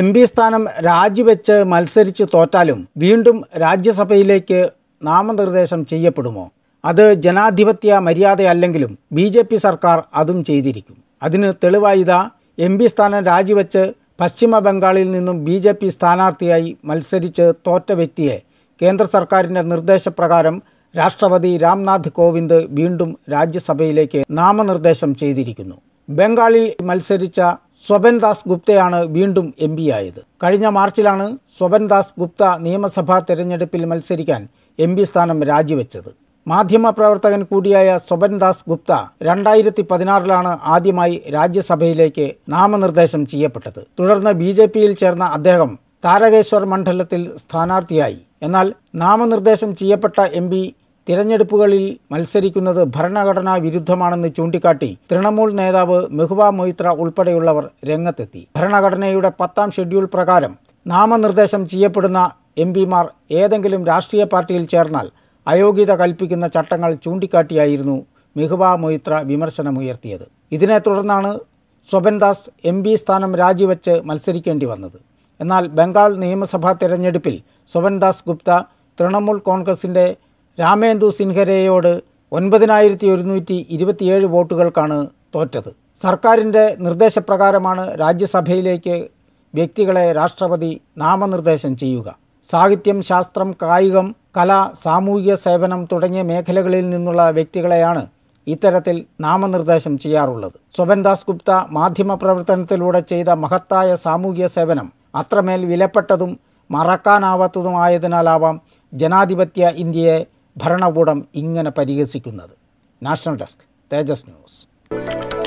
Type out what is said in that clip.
M P സ്ഥാനം രാജിവെച്ച് മത്സരിച്ച് തോറ്റാലും വീണ്ടും രാജ്യസഭയിലേക്ക് നാമനിർദ്ദേശം ചെയ്യപ്പെടുമോ അത് ജനാധിപത്യ മര്യാദയല്ലെങ്കിലും ബി ജെ പി സർക്കാർ അതും ചെയ്തിരിക്കും അതിന് തെളിവായിതാ എം പി സ്ഥാനം രാജിവെച്ച് പശ്ചിമ ബംഗാളിൽ നിന്നും ബി ജെ പി സ്ഥാനാർത്ഥിയായി മത്സരിച്ച് തോറ്റ വ്യക്തിയെ കേന്ദ്ര സർക്കാരിൻ്റെ നിർദ്ദേശപ്രകാരം രാഷ്ട്രപതി രാംനാഥ് കോവിന്ദ് വീണ്ടും രാജ്യസഭയിലേക്ക് നാമനിർദ്ദേശം ചെയ്തിരിക്കുന്നു ബംഗാളിൽ മത്സരിച്ച സ്വപൻ ദാസ് ഗുപ്തയാണ് വീണ്ടും എം പി ആയത് കഴിഞ്ഞ മാർച്ചിലാണ് സ്വപൻ ദാസ് ഗുപ്ത നിയമസഭാ തെരഞ്ഞെടുപ്പിൽ മത്സരിക്കാൻ എം പി സ്ഥാനം രാജിവെച്ചത് മാധ്യമപ്രവർത്തകൻ കൂടിയായ സ്വപൻ ദാസ് ഗുപ്ത രണ്ടായിരത്തി പതിനാറിലാണ് ആദ്യമായി രാജ്യസഭയിലേക്ക് നാമനിർദ്ദേശം ചെയ്യപ്പെട്ടത് തുടർന്ന് ബി ജെ പിയിൽ ചേർന്ന അദ്ദേഹം താരകേശ്വർ മണ്ഡലത്തിൽ സ്ഥാനാർത്ഥിയായി എന്നാൽ നാമനിർദ്ദേശം ചെയ്യപ്പെട്ട എം പി തിരഞ്ഞെടുപ്പുകളിൽ മത്സരിക്കുന്നത് ഭരണഘടനാ വിരുദ്ധമാണെന്ന് ചൂണ്ടിക്കാട്ടി തൃണമൂൽ നേതാവ് മെഹുബ മൊയ്ത്ര ഉൾപ്പെടെയുള്ളവർ രംഗത്തെത്തി ഭരണഘടനയുടെ പത്താം ഷെഡ്യൂൾ പ്രകാരം നാമനിർദ്ദേശം ചെയ്യപ്പെടുന്ന എം പിമാർ ഏതെങ്കിലും രാഷ്ട്രീയ പാർട്ടിയിൽ ചേർന്നാൽ അയോഗ്യത കൽപ്പിക്കുന്ന ചട്ടങ്ങൾ ചൂണ്ടിക്കാട്ടിയായിരുന്നു മെഹുബ മൊയ്ത്ര വിമർശനമുയർത്തിയത് ഇതിനെ തുടർന്നാണ് സ്വപൻദാസ് എം പി സ്ഥാനം രാജിവെച്ച് മത്സരിക്കേണ്ടി വന്നത് എന്നാൽ ബംഗാൾ നിയമസഭാ തെരഞ്ഞെടുപ്പിൽ സ്വപൻദാസ് ഗുപ്ത തൃണമൂൽ കോൺഗ്രസിൻ്റെ രാമേന്ദു സിൻഹരയോട് ഒൻപതിനായിരത്തി ഒരുന്നൂറ്റി ഇരുപത്തിയേഴ് വോട്ടുകൾക്കാണ് തോറ്റത് സർക്കാരിൻ്റെ നിർദ്ദേശപ്രകാരമാണ് രാജ്യസഭയിലേക്ക് വ്യക്തികളെ രാഷ്ട്രപതി നാമനിർദ്ദേശം ചെയ്യുക സാഹിത്യം ശാസ്ത്രം കായികം കല സാമൂഹിക സേവനം തുടങ്ങിയ മേഖലകളിൽ നിന്നുള്ള വ്യക്തികളെയാണ് ഇത്തരത്തിൽ നാമനിർദ്ദേശം ചെയ്യാറുള്ളത് സ്വപൻദാസ് ഗുപ്ത മാധ്യമപ്രവർത്തനത്തിലൂടെ ചെയ്ത മഹത്തായ സാമൂഹിക സേവനം അത്രമേൽ വിലപ്പെട്ടതും മറക്കാനാവാത്തതുമായതിനാലാവാം ജനാധിപത്യ ഇന്ത്യയെ ഭരണകൂടം ഇങ്ങനെ പരിഹസിക്കുന്നത് നാഷണൽ ഡെസ്ക് തേജസ് ന്യൂസ്